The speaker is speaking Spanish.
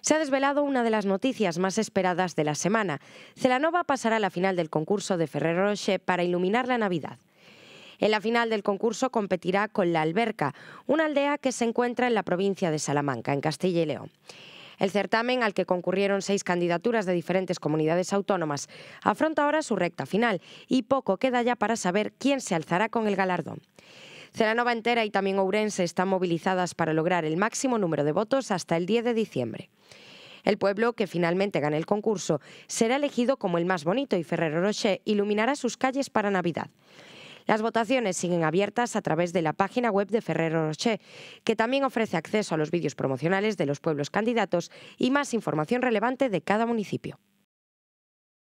Se ha desvelado una de las noticias más esperadas de la semana. Celanova pasará a la final del concurso de Ferrero Rocher para iluminar la Navidad. En la final del concurso competirá con La Alberca, una aldea que se encuentra en la provincia de Salamanca, en Castilla y León. El certamen, al que concurrieron seis candidaturas de diferentes comunidades autónomas, afronta ahora su recta final y poco queda ya para saber quién se alzará con el galardón. Celanova entera y también Ourense están movilizadas para lograr el máximo número de votos hasta el 10 de diciembre. El pueblo que finalmente gane el concurso será elegido como el más bonito y Ferrero Rocher iluminará sus calles para Navidad. Las votaciones siguen abiertas a través de la página web de Ferrero Rocher, que también ofrece acceso a los vídeos promocionales de los pueblos candidatos y más información relevante de cada municipio.